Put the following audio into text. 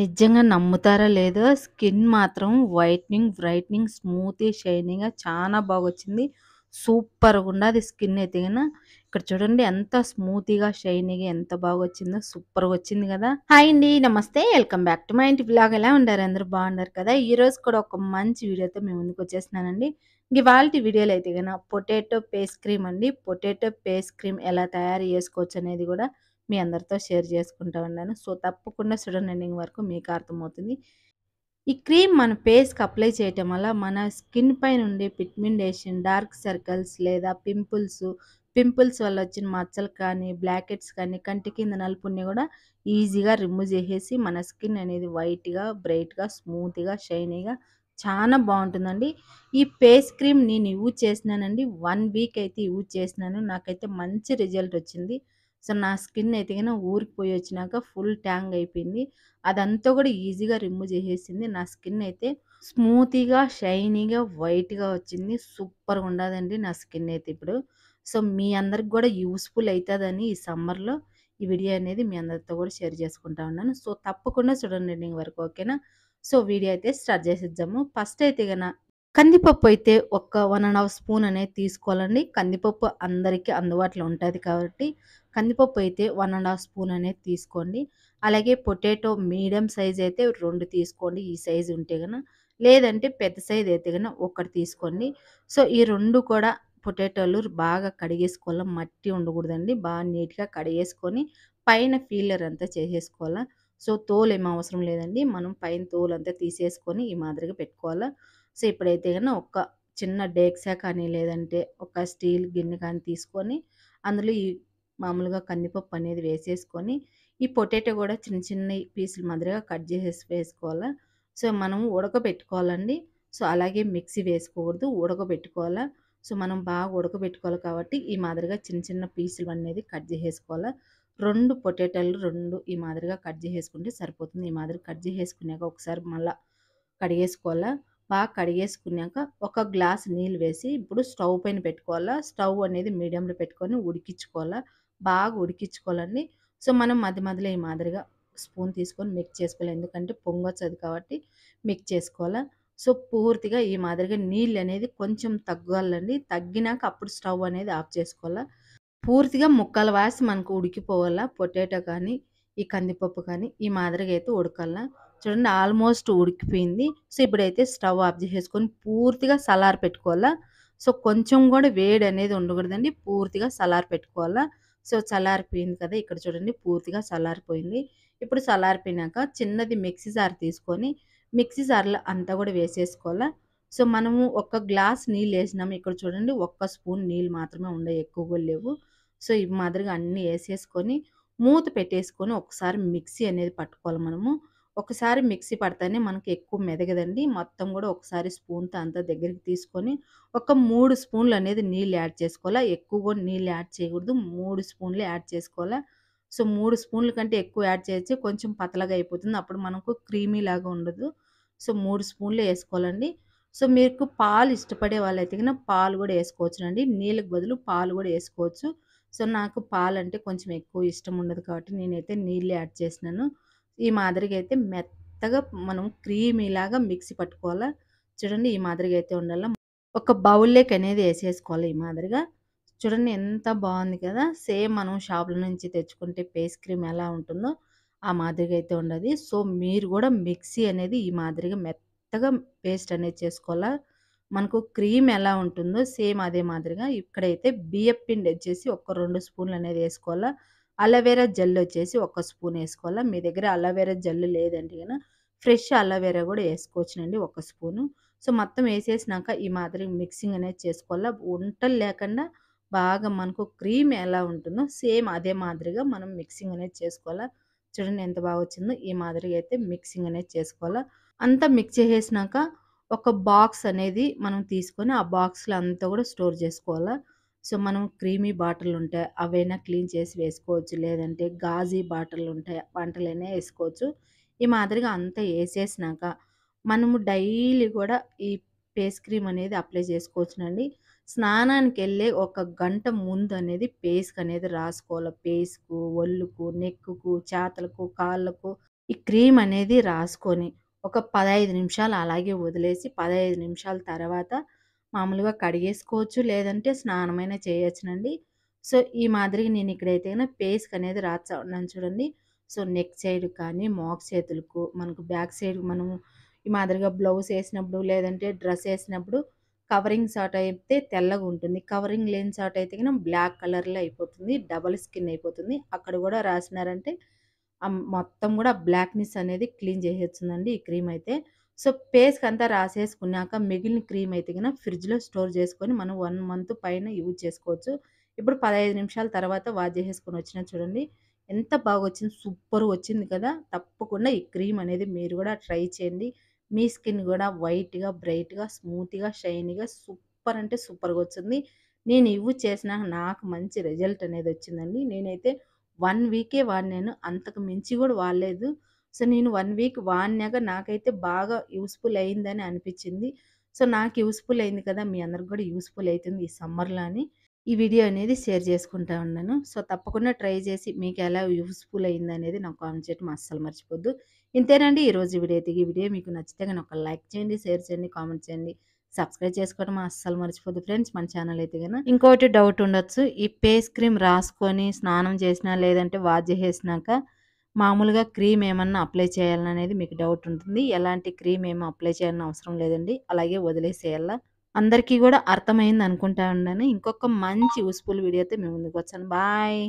నిజంగా నమ్ముతారా లేదో స్కిన్ మాత్రం వైట్నింగ్ బ్రైట్నింగ్ స్మూత్ షైనింగ్ చాలా బాగా వచ్చింది సూపర్గా ఉంది అది స్కిన్ అయితే ఇక్కడ చూడండి ఎంత స్మూతీగా షైనింగ్ ఎంత బాగా వచ్చిందో సూపర్గా వచ్చింది కదా హాయ్ అండి నమస్తే వెల్కమ్ బ్యాక్ టు మా ఇంటి బ్లాగ్ ఎలా ఉండారు అందరూ బాగున్నారు కదా ఈ రోజు కూడా ఒక మంచి వీడియోతో మేము ముందుకు వచ్చేసినానండి ఇవాళ వీడియోలు అయితే కన్నా పొటాటో పేస్ క్రీమ్ అండి పొటాటో పేస్ క్రీమ్ ఎలా తయారు చేసుకోవచ్చు అనేది కూడా మీ అందరితో షేర్ చేసుకుంటూ ఉన్నాను సో తప్పకుండా స్టూడెంట్ ఎండింగ్ వరకు మీకు అర్థమవుతుంది ఈ క్రీమ్ మన ఫేస్కి అప్లై చేయటం వల్ల మన స్కిన్ పైన ఉండే పిట్మిండేషన్ డార్క్ సర్కిల్స్ లేదా పింపుల్స్ పింపుల్స్ వల్ల వచ్చిన మచ్చలు కానీ బ్లాకెట్స్ కానీ కంటి కింద నలుపుని కూడా ఈజీగా రిమూవ్ చేసేసి మన స్కిన్ అనేది వైట్గా బ్రైట్గా స్మూత్గా షైనీగా చాలా బాగుంటుందండి ఈ ఫేస్ క్రీమ్ నేను యూజ్ చేసినానండి వన్ వీక్ అయితే యూజ్ చేసినాను నాకైతే మంచి రిజల్ట్ వచ్చింది సో నా స్కిన్ అయితే కనుక ఊరికిపోయి వచ్చినాక ఫుల్ ట్యాంగ్ అయిపోయింది అదంతా కూడా ఈజీగా రిమూవ్ చేసేసింది నా స్కిన్ అయితే స్మూతీగా షైనీగా వైట్గా వచ్చింది సూపర్గా ఉండదండి నా స్కిన్ అయితే ఇప్పుడు సో మీ అందరికి కూడా యూస్ఫుల్ అవుతుందని ఈ సమ్మర్లో ఈ వీడియో అనేది మీ అందరితో కూడా షేర్ చేసుకుంటా ఉన్నాను సో తప్పకుండా చూడండి ఎండింగ్ వరకు ఓకేనా సో వీడియో అయితే స్టార్ట్ చేసేద్దాము ఫస్ట్ అయితే కనుక కందిపప్పు అయితే ఒక వన్ అండ్ హాఫ్ స్పూన్ అనేది తీసుకోవాలండి కందిపప్పు అందరికీ అందుబాటులో ఉంటుంది కాబట్టి కందిపప్పు అయితే వన్ అండ్ హాఫ్ స్పూన్ అనేది తీసుకోండి అలాగే పొటాటో మీడియం సైజ్ అయితే రెండు తీసుకోండి ఈ సైజు ఉంటే కనుక లేదంటే పెద్ద సైజ్ అయితే కనుక ఒకటి తీసుకోండి సో ఈ రెండు కూడా పొటాటోలు బాగా కడిగేసుకోవాలి మట్టి ఉండకూడదండి బాగా నీట్గా కడిగేసుకొని పైన ఫీలర్ అంతా చేసేసుకోవాలా సో తోలు ఏమీ అవసరం లేదండి మనం పైన తోలు అంతా తీసేసుకొని ఈ మాదిరిగా పెట్టుకోవాలా సో ఇప్పుడైతే కనుక ఒక చిన్న డేక్సా కానీ లేదంటే ఒక స్టీల్ గిన్నె కానీ తీసుకొని అందులో ఈ మామూలుగా కందిపప్పు అనేది వేసేసుకొని ఈ పొటాటో కూడా చిన్న చిన్న పీసుల మాదిరిగా కట్ చేసేసి వేసుకోవాలా సో మనం ఉడకబెట్టుకోవాలండి సో అలాగే మిక్సీ వేసుకోకూడదు ఉడకబెట్టుకోవాలా సో మనం బాగా ఉడకబెట్టుకోవాలి కాబట్టి ఈ మాదిరిగా చిన్న చిన్న పీసులు అనేది కట్ చేసేసుకోవాలా రెండు పొటాటోలు రెండు ఈ మాదిరిగా కట్ చేసేసుకుంటే సరిపోతుంది ఈ మాదిరి కట్ చేసేసుకున్నాక ఒకసారి మళ్ళీ కడిగేసుకోవాలా బాగా కడిగేసుకున్నాక ఒక గ్లాస్ నీళ్ళు వేసి ఇప్పుడు స్టవ్ పైన పెట్టుకోవాలా స్టవ్ అనేది మీడియంలో పెట్టుకొని ఉడికించుకోవాలా బాగా ఉడికించుకోవాలండి సో మనం మధ్య మధ్యలో ఈ మాదిరిగా స్పూన్ తీసుకొని మిక్స్ చేసుకోవాలి ఎందుకంటే పొంగొచ్చదు కాబట్టి మిక్స్ చేసుకోవాలా సో పూర్తిగా ఈ మాదిరిగా నీళ్ళు అనేది కొంచెం తగ్గాలండి తగ్గినాక అప్పుడు స్టవ్ అనేది ఆఫ్ చేసుకోవాలా పూర్తిగా ముక్కలు వాసి మనకు ఉడికిపోవాలా పొటాటో కానీ ఈ కందిపప్పు కానీ ఈ మాదిరిగా అయితే ఉడకాల చూడండి ఆల్మోస్ట్ ఉడికిపోయింది సో ఇప్పుడైతే స్టవ్ ఆఫ్ చేసేసుకొని పూర్తిగా సలార్ పెట్టుకోవాలా సో కొంచెం కూడా వేడి అనేది ఉండకూడదండి పూర్తిగా సలార్ పెట్టుకోవాలా సో చల్లారిపోయింది కదా ఇక్కడ చూడండి పూర్తిగా చల్లారిపోయింది ఇప్పుడు చల్లారిపోయినాక చిన్నది మిక్సీ జార్ తీసుకొని మిక్సీ జార్లో అంతా కూడా వేసేసుకోవాలా సో మనము ఒక్క గ్లాస్ నీళ్ళు వేసినాము ఇక్కడ చూడండి ఒక్క స్పూన్ నీళ్ళు మాత్రమే ఉండవు ఎక్కువగా లేవు సో ఈ మాదిరిగా అన్నీ వేసేసుకొని మూత పెట్టేసుకొని ఒకసారి మిక్సీ అనేది పట్టుకోవాలి మనము ఒకసారి మిక్సీ పడితేనే మనకి ఎక్కువ మెదగదండి మొత్తం కూడా ఒకసారి స్పూన్తో అంతా దగ్గరికి తీసుకొని ఒక మూడు స్పూన్లు అనేది నీళ్ళు యాడ్ చేసుకోవాలా ఎక్కువ కూడా నీళ్ళు యాడ్ చేయకూడదు మూడు స్పూన్లు యాడ్ చేసుకోవాలా సో మూడు స్పూన్ల కంటే ఎక్కువ యాడ్ చేసి కొంచెం పతలగా అయిపోతుంది అప్పుడు మనకు క్రీమీ లాగా ఉండదు సో మూడు స్పూన్లు వేసుకోవాలండి సో మీకు పాలు ఇష్టపడే వాళ్ళు అయితే పాలు కూడా వేసుకోవచ్చునండి నీళ్ళకి బదులు పాలు కూడా వేసుకోవచ్చు సో నాకు పాలు అంటే కొంచెం ఎక్కువ ఇష్టం ఉండదు కాబట్టి నేనైతే నీళ్ళు యాడ్ చేసినాను ఈ మాదిరిగా అయితే మెత్తగా మనం క్రీమీలాగా మిక్సీ పట్టుకోవాలా చూడండి ఈ మాదిరిగా అయితే ఉండాలి ఒక బౌల్లోకి అనేది వేసేసుకోవాలి ఈ మాదిరిగా చూడండి ఎంత బాగుంది కదా సేమ్ మనం షాపుల నుంచి తెచ్చుకుంటే ఫేస్ క్రీమ్ ఎలా ఉంటుందో ఆ మాదిరిగా అయితే ఉండదు సో మీరు కూడా మిక్సీ అనేది ఈ మాదిరిగా మెత్తగా పేస్ట్ అనేది చేసుకోవాలా మనకు క్రీమ్ ఎలా ఉంటుందో సేమ్ అదే మాదిరిగా ఇక్కడైతే బియ్యం పిండి వచ్చేసి ఒక రెండు స్పూన్లు అనేది వేసుకోవాలా అలోవెరా జెల్ వచ్చేసి ఒక స్పూన్ వేసుకోవాలి మీ దగ్గర అలోవెరా జెల్ లేదండి కదా ఫ్రెష్ అలోవెరా కూడా వేసుకోవచ్చునండి ఒక స్పూను సో మొత్తం వేసేసినాక ఈ మాదిరి మిక్సింగ్ అనేది చేసుకోవాలా వంటలు లేకుండా బాగా మనకు క్రీమ్ ఎలా ఉంటుందో సేమ్ అదే మాదిరిగా మనం మిక్సింగ్ అనేది చేసుకోవాలా చూడండి ఎంత బాగా వచ్చిందో ఈ మాదిరిగా అయితే మిక్సింగ్ అనేది చేసుకోవాలా అంతా మిక్స్ చేసేసినాక ఒక బాక్స్ అనేది మనం తీసుకొని ఆ బాక్స్లో అంతా కూడా స్టోర్ చేసుకోవాలా సో మనం క్రీమీ బాటిల్ ఉంటాయి అవైనా క్లీన్ చేసి వేసుకోవచ్చు లేదంటే గాజీ బాటిల్ ఉంటాయి వంటలైనా వేసుకోవచ్చు ఈ మాదిరిగా అంతా వేసేసినాక మనము డైలీ కూడా ఈ ఫేస్ క్రీమ్ అనేది అప్లై చేసుకోవచ్చునండి స్నానానికి వెళ్ళే ఒక గంట ముందు అనేది పేస్క్ అనేది రాసుకోవాలి పేస్కు ఒళ్ళుకు నెక్కుకు చేతలకు కాళ్ళకు ఈ క్రీమ్ అనేది రాసుకొని ఒక పదహైదు నిమిషాలు అలాగే వదిలేసి పదహైదు నిమిషాల తర్వాత మామూలుగా కడిగేసుకోవచ్చు లేదంటే స్నానమైన చేయొచ్చునండి సో ఈ మాదిరిగా నేను ఇక్కడైతే కనుక పేస్క్ అనేది రాస్తా ఉన్నాను చూడండి సో నెక్ సైడ్ కానీ మోక్ చేతులకు మనకు బ్యాక్ సైడ్ మనము ఈ మాదిరిగా బ్లౌజ్ వేసినప్పుడు లేదంటే డ్రెస్ వేసినప్పుడు కవరింగ్ షార్ట్ అయితే తెల్లగా ఉంటుంది కవరింగ్ లేని షార్ట్ అయితే కనుక బ్లాక్ కలర్లో అయిపోతుంది డబల్ స్కిన్ అయిపోతుంది అక్కడ కూడా రాసినారంటే మొత్తం కూడా బ్లాక్నెస్ అనేది క్లీన్ చేసేస్తుందండి ఈ క్రీమ్ అయితే సో పేస్కి అంతా రాసేసుకున్నాక మిగిలిన క్రీమ్ అయితే కనుక ఫ్రిడ్జ్లో స్టోర్ చేసుకొని మనం వన్ మంత్ పైన యూజ్ చేసుకోవచ్చు ఇప్పుడు పదహైదు నిమిషాల తర్వాత వాష్ చేసేసుకొని వచ్చినా చూడండి ఎంత బాగా వచ్చింది సూపర్ వచ్చింది కదా తప్పకుండా ఈ క్రీమ్ అనేది మీరు కూడా ట్రై చేయండి మీ స్కిన్ కూడా వైట్గా బ్రైట్గా స్మూత్గా షైనీగా సూపర్ అంటే సూపర్గా వచ్చింది నేను ఇవ్వు చేసిన నాకు మంచి రిజల్ట్ అనేది వచ్చిందండి నేనైతే వన్ వీకే వాడినాను అంతకు మించి కూడా వాడలేదు సో నేను వన్ వీక్ వాడినాక నాకైతే బాగా యూస్ఫుల్ అయిందని అనిపించింది సో నాకు యూస్ఫుల్ అయింది కదా మీ అందరికి కూడా యూస్ఫుల్ అవుతుంది ఈ సమ్మర్లో అని ఈ వీడియో అనేది షేర్ చేసుకుంటా ఉన్నాను సో తప్పకుండా ట్రై చేసి మీకు ఎలా యూస్ఫుల్ అయింది అనేది నాకు కామెంట్ చేయడం అస్సలు మర్చిపోద్దు ఇంతేనండి ఈరోజు వీడియో అయితే ఈ వీడియో మీకు నచ్చితే కానీ ఒక లైక్ చేయండి షేర్ చేయండి కామెంట్ చేయండి సబ్స్క్రైబ్ చేసుకోవడం అస్సలు మర్చిపోద్దు ఫ్రెండ్స్ మన ఛానల్ అయితే కానీ ఇంకోటి డౌట్ ఉండొచ్చు ఈ ఫేస్ క్రీమ్ రాసుకొని స్నానం చేసినా లేదంటే వాజ్ చేసినాక మామూలుగా క్రీమ్ ఏమన్నా అప్లై చేయాలని అనేది మీకు డౌట్ ఉంటుంది ఎలాంటి క్రీమ్ ఏమో అప్లై చేయాలని అవసరం లేదండి అలాగే వదిలేసేయాల అందరికీ కూడా అర్థమైంది అనుకుంటా ఉండని ఇంకొక మంచి యూస్ఫుల్ వీడియోతో మేము ముందుకు వచ్చాను బాయ్